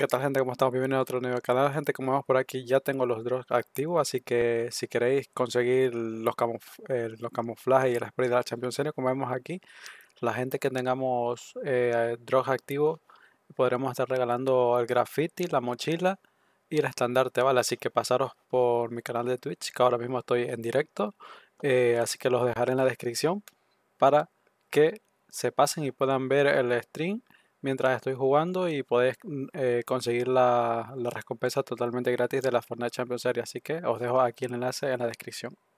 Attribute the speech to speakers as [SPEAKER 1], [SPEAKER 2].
[SPEAKER 1] ¿Qué tal gente? como estamos? Bienvenidos a otro nuevo canal. Gente, como vemos por aquí, ya tengo los drops activos, así que si queréis conseguir los, eh, los camuflajes y el spray de la Champions como vemos aquí, la gente que tengamos eh, activos, podremos estar regalando el graffiti, la mochila y el estandarte, ¿vale? Así que pasaros por mi canal de Twitch, que ahora mismo estoy en directo, eh, así que los dejaré en la descripción para que se pasen y puedan ver el stream mientras estoy jugando y podéis mm, eh, conseguir la, la recompensa totalmente gratis de la Fortnite Champions Series. Así que os dejo aquí el enlace en la descripción.